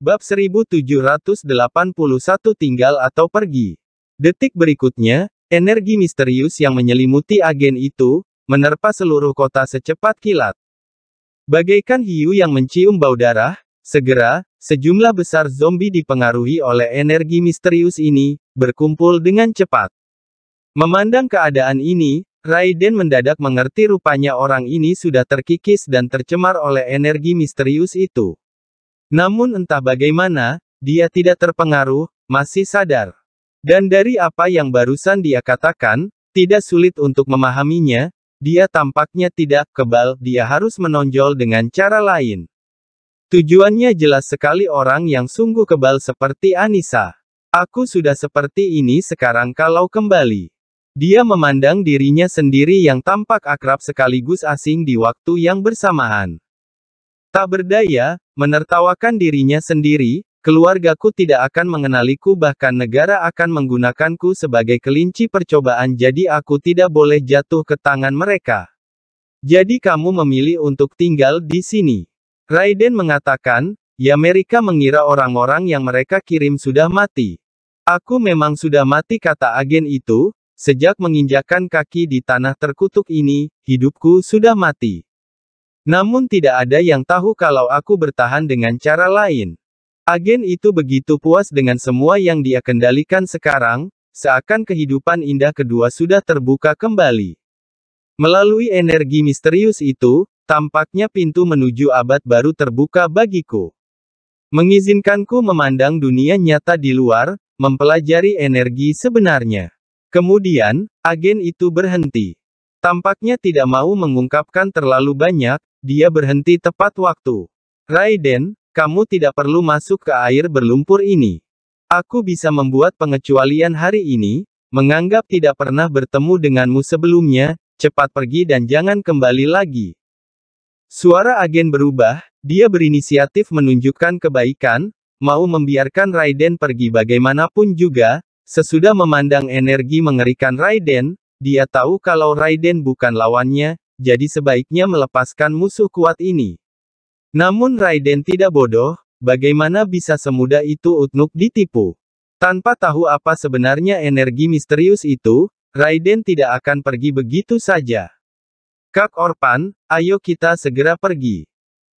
Bab 1781 tinggal atau pergi. Detik berikutnya, energi misterius yang menyelimuti agen itu, menerpa seluruh kota secepat kilat. Bagaikan hiu yang mencium bau darah, segera, sejumlah besar zombie dipengaruhi oleh energi misterius ini, berkumpul dengan cepat. Memandang keadaan ini, Raiden mendadak mengerti rupanya orang ini sudah terkikis dan tercemar oleh energi misterius itu. Namun entah bagaimana, dia tidak terpengaruh, masih sadar. Dan dari apa yang barusan dia katakan, tidak sulit untuk memahaminya, dia tampaknya tidak kebal, dia harus menonjol dengan cara lain. Tujuannya jelas sekali orang yang sungguh kebal seperti Anissa. Aku sudah seperti ini sekarang kalau kembali. Dia memandang dirinya sendiri yang tampak akrab sekaligus asing di waktu yang bersamaan. Tak berdaya, menertawakan dirinya sendiri, keluargaku tidak akan mengenaliku bahkan negara akan menggunakanku sebagai kelinci percobaan jadi aku tidak boleh jatuh ke tangan mereka. Jadi kamu memilih untuk tinggal di sini. Raiden mengatakan, ya mereka mengira orang-orang yang mereka kirim sudah mati. Aku memang sudah mati kata agen itu, sejak menginjakan kaki di tanah terkutuk ini, hidupku sudah mati. Namun tidak ada yang tahu kalau aku bertahan dengan cara lain. Agen itu begitu puas dengan semua yang dia kendalikan sekarang, seakan kehidupan indah kedua sudah terbuka kembali. Melalui energi misterius itu, tampaknya pintu menuju abad baru terbuka bagiku. Mengizinkanku memandang dunia nyata di luar, mempelajari energi sebenarnya. Kemudian, agen itu berhenti. Tampaknya tidak mau mengungkapkan terlalu banyak, dia berhenti tepat waktu. Raiden, kamu tidak perlu masuk ke air berlumpur ini. Aku bisa membuat pengecualian hari ini, menganggap tidak pernah bertemu denganmu sebelumnya, cepat pergi dan jangan kembali lagi. Suara agen berubah, dia berinisiatif menunjukkan kebaikan, mau membiarkan Raiden pergi bagaimanapun juga, sesudah memandang energi mengerikan Raiden, dia tahu kalau Raiden bukan lawannya, jadi sebaiknya melepaskan musuh kuat ini. Namun Raiden tidak bodoh, bagaimana bisa semudah itu Utnuk ditipu? Tanpa tahu apa sebenarnya energi misterius itu, Raiden tidak akan pergi begitu saja. Kak Orpan, ayo kita segera pergi.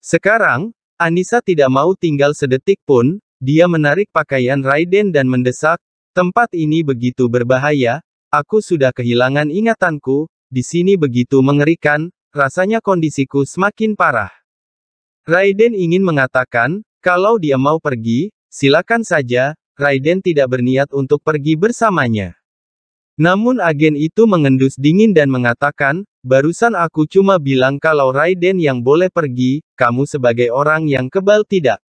Sekarang, Anissa tidak mau tinggal sedetik pun, dia menarik pakaian Raiden dan mendesak, tempat ini begitu berbahaya, aku sudah kehilangan ingatanku, di sini begitu mengerikan, rasanya kondisiku semakin parah. Raiden ingin mengatakan, kalau dia mau pergi, silakan saja, Raiden tidak berniat untuk pergi bersamanya. Namun agen itu mengendus dingin dan mengatakan, barusan aku cuma bilang kalau Raiden yang boleh pergi, kamu sebagai orang yang kebal tidak.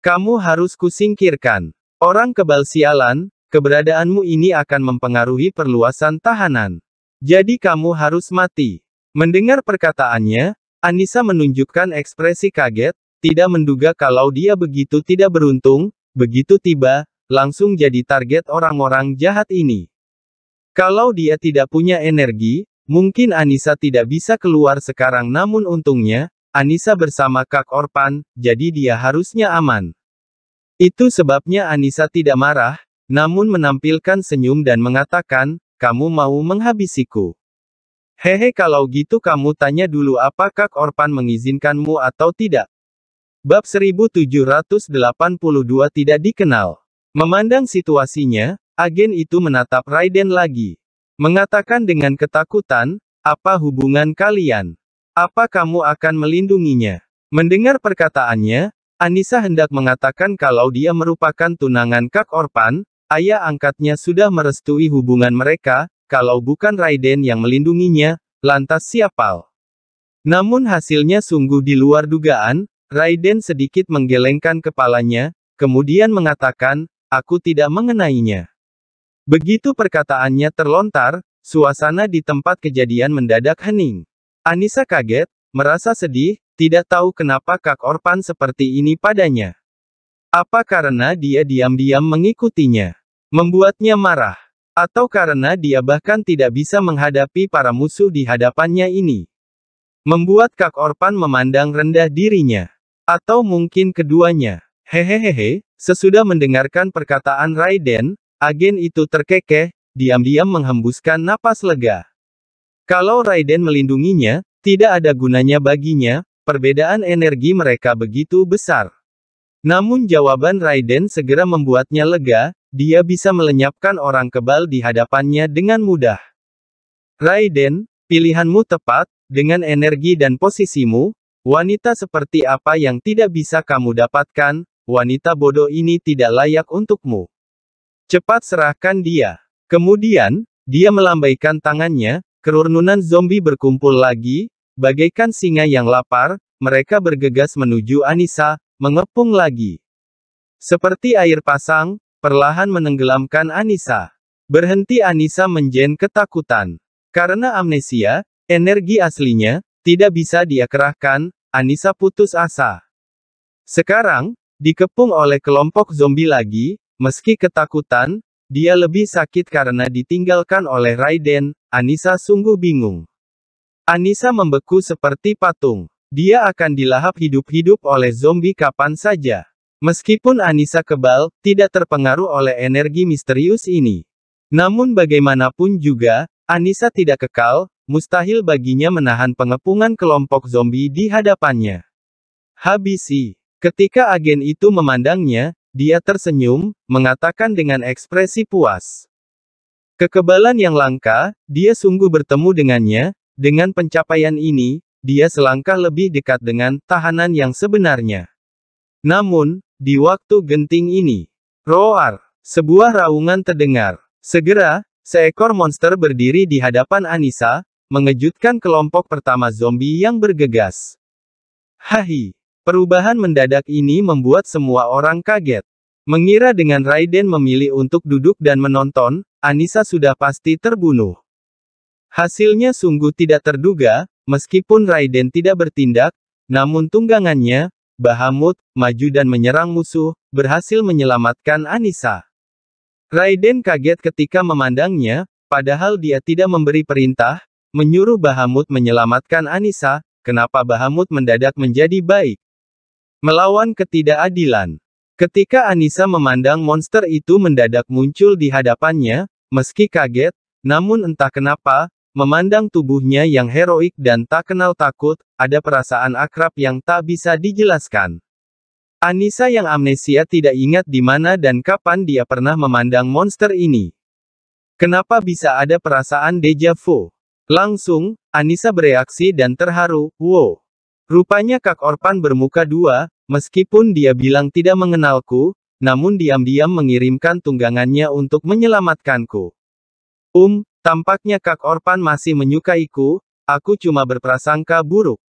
Kamu harus kusingkirkan. Orang kebal sialan, keberadaanmu ini akan mempengaruhi perluasan tahanan. Jadi kamu harus mati. Mendengar perkataannya, Anissa menunjukkan ekspresi kaget, tidak menduga kalau dia begitu tidak beruntung, begitu tiba, langsung jadi target orang-orang jahat ini. Kalau dia tidak punya energi, mungkin Anissa tidak bisa keluar sekarang namun untungnya, Anissa bersama Kak Orpan, jadi dia harusnya aman. Itu sebabnya Anissa tidak marah, namun menampilkan senyum dan mengatakan, kamu mau menghabisiku. Hehe kalau gitu kamu tanya dulu apakah Orpan mengizinkanmu atau tidak. Bab 1782 tidak dikenal. Memandang situasinya, agen itu menatap Raiden lagi. Mengatakan dengan ketakutan, apa hubungan kalian? Apa kamu akan melindunginya? Mendengar perkataannya, Anissa hendak mengatakan kalau dia merupakan tunangan Kak Orpan, Ayah angkatnya sudah merestui hubungan mereka, kalau bukan Raiden yang melindunginya, lantas siapa? Namun hasilnya sungguh di luar dugaan, Raiden sedikit menggelengkan kepalanya, kemudian mengatakan, aku tidak mengenainya. Begitu perkataannya terlontar, suasana di tempat kejadian mendadak hening. Anissa kaget, merasa sedih, tidak tahu kenapa Kak Orpan seperti ini padanya. Apa karena dia diam-diam mengikutinya? membuatnya marah, atau karena dia bahkan tidak bisa menghadapi para musuh di hadapannya ini. Membuat Kak Orpan memandang rendah dirinya. Atau mungkin keduanya. Hehehehe, sesudah mendengarkan perkataan Raiden, agen itu terkekeh, diam-diam menghembuskan napas lega. Kalau Raiden melindunginya, tidak ada gunanya baginya, perbedaan energi mereka begitu besar. Namun jawaban Raiden segera membuatnya lega, dia bisa melenyapkan orang kebal di hadapannya dengan mudah. Raiden, pilihanmu tepat, dengan energi dan posisimu, wanita seperti apa yang tidak bisa kamu dapatkan, wanita bodoh ini tidak layak untukmu. Cepat serahkan dia. Kemudian, dia melambaikan tangannya, kerurnunan zombie berkumpul lagi, bagaikan singa yang lapar, mereka bergegas menuju Anissa, mengepung lagi. Seperti air pasang, Perlahan menenggelamkan Anissa. Berhenti Anissa menjen ketakutan. Karena amnesia, energi aslinya, tidak bisa dia Anissa putus asa. Sekarang, dikepung oleh kelompok zombie lagi, meski ketakutan, dia lebih sakit karena ditinggalkan oleh Raiden, Anissa sungguh bingung. Anissa membeku seperti patung. Dia akan dilahap hidup-hidup oleh zombie kapan saja. Meskipun Anissa kebal, tidak terpengaruh oleh energi misterius ini. Namun bagaimanapun juga, Anissa tidak kekal, mustahil baginya menahan pengepungan kelompok zombie di hadapannya. Habisi. Ketika agen itu memandangnya, dia tersenyum, mengatakan dengan ekspresi puas. Kekebalan yang langka, dia sungguh bertemu dengannya, dengan pencapaian ini, dia selangkah lebih dekat dengan tahanan yang sebenarnya. Namun, di waktu genting ini, roar, sebuah raungan terdengar. Segera, seekor monster berdiri di hadapan Anissa, mengejutkan kelompok pertama zombie yang bergegas. Hahi, perubahan mendadak ini membuat semua orang kaget. Mengira dengan Raiden memilih untuk duduk dan menonton, Anissa sudah pasti terbunuh. Hasilnya sungguh tidak terduga, meskipun Raiden tidak bertindak, namun tunggangannya, Bahamut, maju dan menyerang musuh, berhasil menyelamatkan Anissa. Raiden kaget ketika memandangnya, padahal dia tidak memberi perintah, menyuruh Bahamut menyelamatkan Anissa, kenapa Bahamut mendadak menjadi baik. Melawan ketidakadilan. Ketika Anissa memandang monster itu mendadak muncul di hadapannya, meski kaget, namun entah kenapa, Memandang tubuhnya yang heroik dan tak kenal takut, ada perasaan akrab yang tak bisa dijelaskan. Anissa yang amnesia tidak ingat di mana dan kapan dia pernah memandang monster ini. Kenapa bisa ada perasaan deja vu? Langsung, Anissa bereaksi dan terharu, wow. Rupanya Kak Orpan bermuka dua, meskipun dia bilang tidak mengenalku, namun diam-diam mengirimkan tunggangannya untuk menyelamatkanku. Um, Tampaknya Kak Orpan masih menyukaiku, aku cuma berprasangka buruk.